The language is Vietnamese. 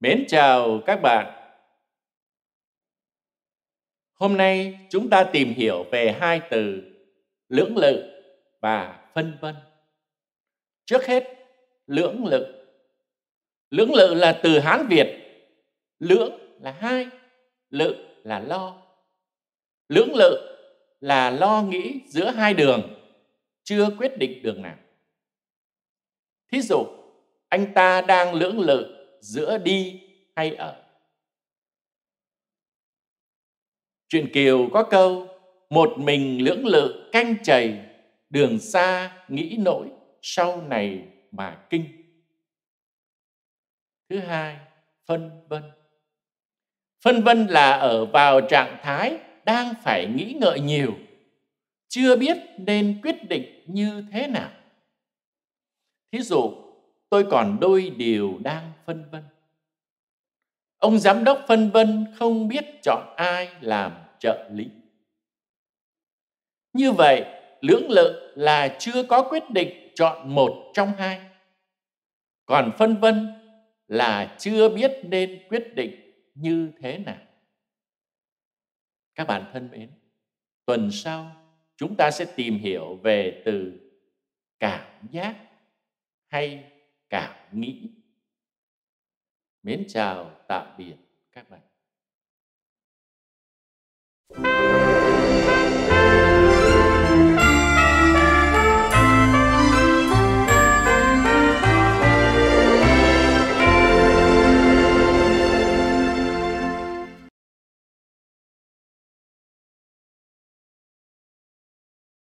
Mến chào các bạn! Hôm nay chúng ta tìm hiểu về hai từ lưỡng lự và phân vân. Trước hết, lưỡng lự. Lưỡng lự là từ Hán Việt. Lưỡng là hai, lự là lo. Lưỡng lự là lo nghĩ giữa hai đường, chưa quyết định đường nào. Thí dụ, anh ta đang lưỡng lự giữa đi hay ở truyện kiều có câu một mình lưỡng lự canh chày đường xa nghĩ nỗi sau này mà kinh thứ hai phân vân phân vân là ở vào trạng thái đang phải nghĩ ngợi nhiều chưa biết nên quyết định như thế nào thí dụ tôi còn đôi điều đang phân vân. Ông giám đốc phân vân không biết chọn ai làm trợ lý. Như vậy, lưỡng lự là chưa có quyết định chọn một trong hai. Còn phân vân là chưa biết nên quyết định như thế nào. Các bạn thân mến, tuần sau chúng ta sẽ tìm hiểu về từ cảm giác hay cảm nghĩ mến chào tạm biệt các bạn thank you